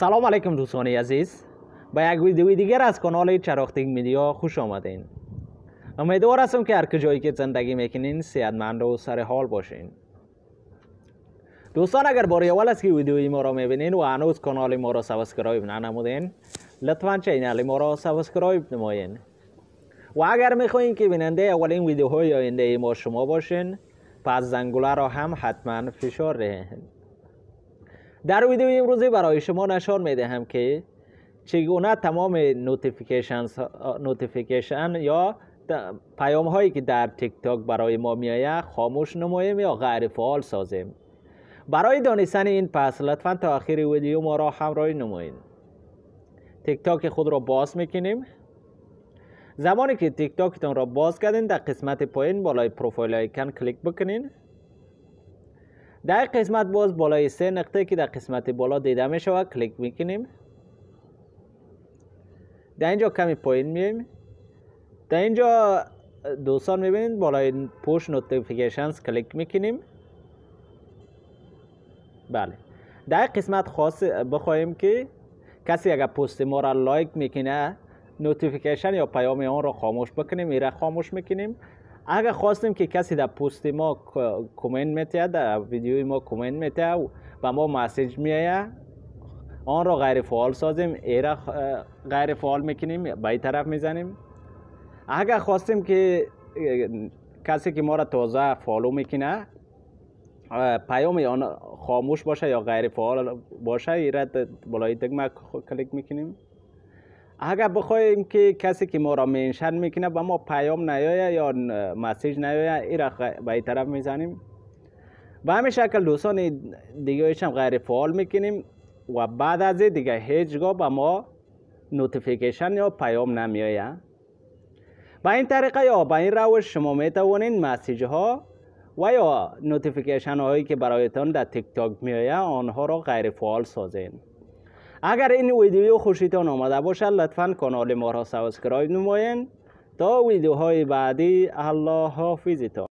سلام علیکم دوستان عزیز به یک ویدیوی دیگر از کانال چراختینگ میدیا خوش آمدین امیدوار هستم که هر کجایی که زندگی میکنین سیادمند و سر حال باشین دوستان اگر باری اول است که ویدیوی ما را میبینین و هنوز کانال ما را سابسکرایب ننمودین لطفا چینل ما را سبسکرایب نماین و اگر میخواین که بیننده اولین ویدیوهای آینده ای ما شما باشین پس زنگوله را هم حتما فشار دهین در ویدیو امروزی برای شما نشان می دهم که چگونه تمام نوتیفیکیشن یا پیام هایی که در تیک تاک برای ما می خاموش نماییم یا غیر فعال سازیم برای دانستن این پس لطفا تا آخر ویدیو ما را همراهی نمایید تیک تاک خود را باز میکنیم زمانی که تیک تاکتون را باز کردین در قسمت پایین بالای پروفایل آیکن کلیک بکنین در قسمت باز بالای سه نقطه که در قسمت بالا دیده می شود کلیک میکنیم در اینجا کمی پایین میایم در اینجا دوستان میبینید بالای پوش نوتیفیکیشنز کلیک میکنیم بله در قسمت خاص بخواهیم که کسی اگر پست ما را لایک میکنه نوتیفیکیشن یا پیام آن را خاموش بکنیم ایره خاموش میکنیم اگر خواستیم که کسی در پست ما کامنت میتیه در ویدیوی ما کامنت میتیه و ما مسیج میایه آن را غیر فعال سازیم ایره غیر فعال میکنیم به این طرف میزنیم اگر خواستیم که کسی که ما را تازه فالو میکنه پیام آن خاموش باشه یا غیر فعال باشه ایره بالای دگمه کلیک میکنیم اگر بخوایم که کسی که ما را منشن میکنه به ما پیام نیاید یا مسیج نیاید، ای را به این طرف میزنیم به همین شکل دوستان دیگه هم غیر فعال میکنیم و بعد از دیگه هیچگاه به ما نوتیفیکیشن یا پیام نمیایه به این طریقه یا به این روش شما میتوانید مسیج ها و یا نوتیفیکیشن هایی که برایتان در تیک تاک میایه آنها را غیر فعال سازید. اگر این ویدیو خوشیتان آمده باشد لطفا کانال ما را سابسکرایب نمایید تا ویدیوهای بعدی الله حافظتان